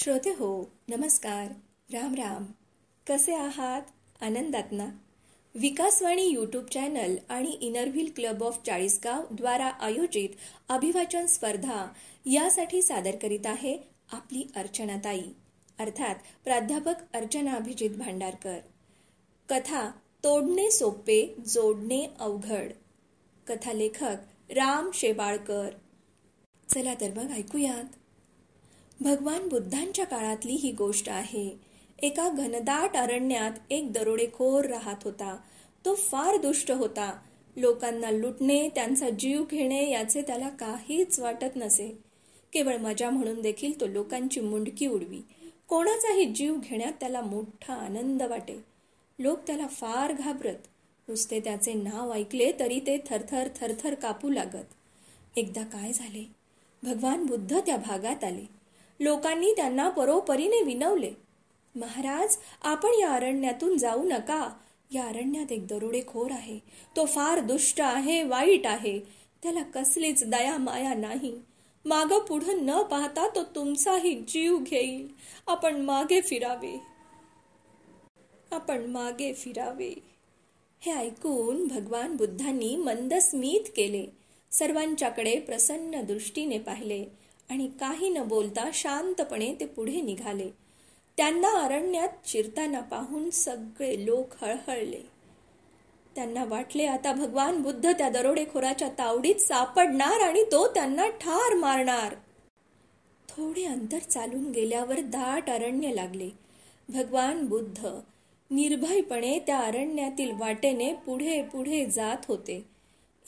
श्रोते हो नमस्कार राम राम कसे आहात आनंदात ना विकासवाणी यूट्यूब चॅनल आणि इनरव्हील क्लब ऑफ चाळीसगाव द्वारा आयोजित अभिवाचन स्पर्धा यासाठी सादर करीत आहे आपली अर्चनाताई अर्थात प्राध्यापक अर्चना अभिजित भांडारकर कथा तोडणे सोपे जोडणे अवघड कथालेखक राम शेबाळकर चला तर मग ऐकूयात भगवान बुद्धांच्या काळातली ही गोष्ट आहे एका घनदाट अरण्यात एक दरोडेखोर राहत होता तो फार दुष्ट होता लोकांना लुटणे त्यांचा जीव घेणे याचे त्याला काहीच वाटत नसे केवळ मजा म्हणून देखील तो लोकांची मुंडकी उडवी कोणाचाही जीव घेण्यात त्याला मोठा आनंद वाटे लोक त्याला फार घाबरत नुसते त्याचे नाव ऐकले तरी ते थरथर थरथर कापू लागत एकदा काय झाले भगवान बुद्ध त्या भागात आले लोकांनी त्यांना परोपरीने विनवले महाराज आपण या अरण्यातून जाऊ नका या अरण्यात एक दरोडेखोर आहे तो फार दुष्ट आहे वाईट आहे त्याला कसलीच दया माया नाही माग पुढं न पाहता तो तुमचाही जीव घेईल आपण मागे फिरावे आपण मागे फिरावे हे ऐकून भगवान बुद्धांनी मंदस्मित केले सर्वांच्याकडे प्रसन्न दृष्टीने पाहिले आणि काही न बोलता शांतपणे ते पुढे निघाले त्यांना अरण्यात चिरताना पाहून सगळे लोक हळहळले त्यांना वाटले आता भगवान बुद्ध त्या दरोडेखोराच्या तावडीत सापडणार आणि तो त्यांना ठार मारणार थोडे अंतर चालून गेल्यावर दाट अरण्य लागले भगवान बुद्ध निर्भयपणे त्या अरण्यातील वाटेने पुढे पुढे जात होते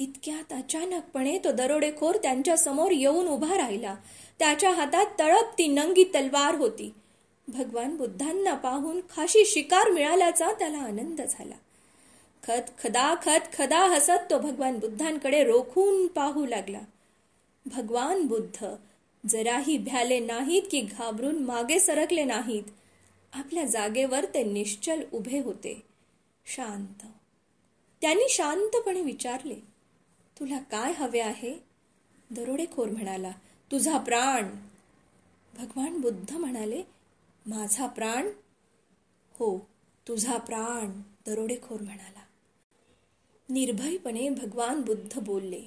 इतक्यात अचानकपणे तो दरोडेखोर त्यांच्या समोर येऊन उभा राहिला त्याच्या हातात तळप ती नंगी तलवार होती भगवान बुद्धांना पाहून खाशी शिकार मिळाल्याचा त्याला आनंद झाला खत खदा खत खदा हसत तो भगवान बुद्धांकडे रोखून पाहू लागला भगवान बुद्ध जराही भ्याले नाहीत की घाबरून मागे सरकले नाहीत आपल्या जागेवर ते निश्चल उभे होते शांत त्यांनी शांतपणे विचारले तुला काय हवे आहे दरोडेखोर म्हणाला तुझा प्राण भगवान बुद्ध म्हणाले माझा प्राण हो तुझा प्राण दरोडेखोर म्हणाला निर्भयपणे भगवान बुद्ध बोलले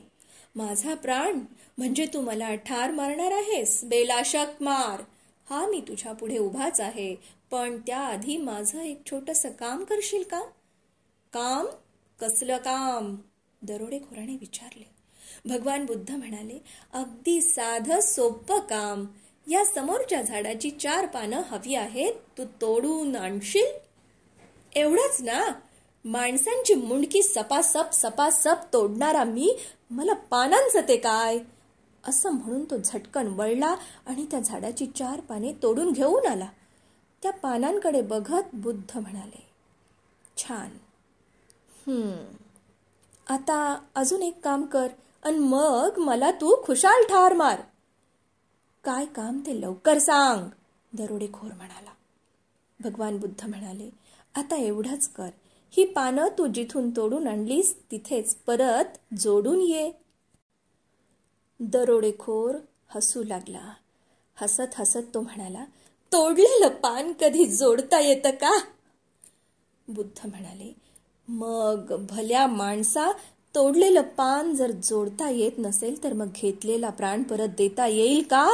माझा प्राण म्हणजे तू मला ठार मारणार आहेस बेलाशक मार हा मी तुझ्या पुढे उभाच आहे पण त्याआधी माझं एक छोटस काम करशील का काम कसलं काम दरोडेखोराने विचारले भगवान बुद्ध म्हणाले अगदी साध सोप काम या समोरच्या झाडाची चार पानं हवी आहेत तू तोडून आणशील एवढंच ना माणसांची मुंडकी सपासप सपासप तोडणारा मी मला पानांच ते काय असं म्हणून तो झटकन वळला आणि त्या झाडाची चार पाने तोडून घेऊन आला त्या पानांकडे बघत बुद्ध म्हणाले छान हम्म आता अजून एक काम कर अन मग मला तू खुशाल ठार मार काय काम ते लवकर सांग दरोडेखोर म्हणाला भगवान बुद्ध म्हणाले आता एवढंच कर ही पानं तू जिथून तोडून आणलीस तिथेच परत जोडून ये दरोडेखोर हसू लागला हसत हसत तो म्हणाला तोडलेलं पान कधी जोडता येतं का बुद्ध म्हणाले मग भल्या माणसा तोडलेलं पान जर जोडता येत नसेल तर मग घेतलेला प्राण परत देता येईल का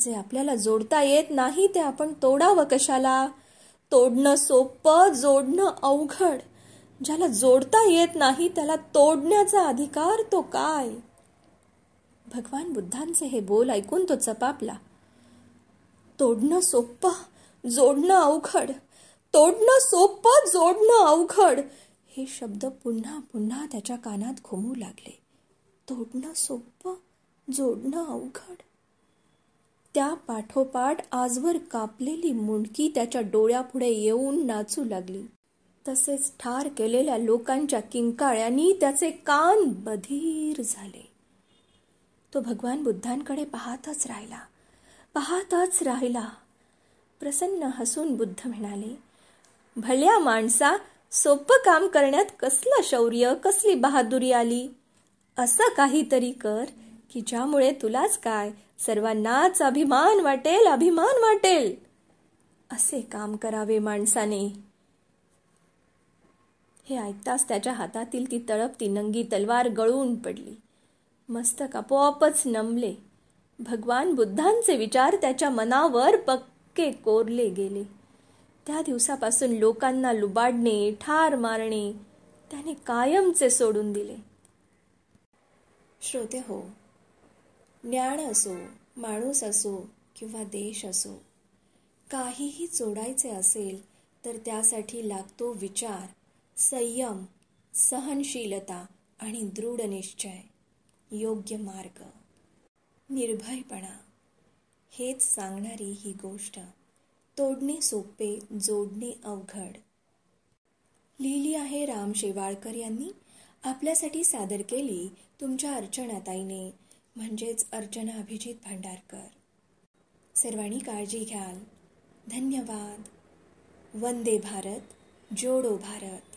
जे आपल्याला जोडता येत नाही ते आपण तोडावं कशाला तोडणं सोप जोडणं अवघड ज्याला जोडता येत नाही त्याला तोडण्याचा अधिकार तो काय भगवान बुद्धांचे हे बोल ऐकून तो चपापला तोडणं सोपं जोडणं अवघड तोडणं सोपं जोडणं अवघड हे शब्द पुन्हा पुन्हा त्याच्या कानात घुमू लागले तोडणं सोपं जोडणं अवघड त्या पाठोपाठ आजवर कापलेली मुंडकी त्याच्या डोळ्यापुढे येऊन नाचू लागली तसेच ठार केलेल्या लोकांच्या किंकाळ्यांनी त्याचे कान बधीर झाले तो भगवान बुद्धांकडे पाहतच राहिला पाहतच राहिला प्रसन्न हसून बुद्ध म्हणाले भल्या माणसा सोपं काम करण्यात कसलं शौर्य कसली बहादुरी आली असं काहीतरी कर की ज्यामुळे तुलाच काय सर्वांनाच अभिमान वाटेल अभिमान वाटेल असे काम करावे माणसाने हे ऐकताच त्याच्या हातातील ती तळपती नंगी तलवार गळून पडली मस्तक आपोआपच नमले भगवान बुद्धांचे विचार त्याच्या मनावर पक्के कोरले गेले त्या दिवसापासून लोकांना लुबाडणे ठार मारणे त्याने कायमचे सोडून दिले श्रोते हो ज्ञान असो माणूस असो किंवा देश असो काहीही जोडायचे असेल तर त्यासाठी लागतो विचार संयम सहनशीलता आणि दृढ निश्चय योग्य मार्ग निर्भयपणा हेच सांगणारी ही गोष्ट तोडणे सोपे जोडणे अवघड लिहिली आहे राम शेवाळकर यांनी आपल्यासाठी सादर केली तुमच्या अर्चनाताईने म्हणजेच अर्चना अभिजित भांडारकर सर्वांनी काळजी घ्याल धन्यवाद वंदे भारत जोडो भारत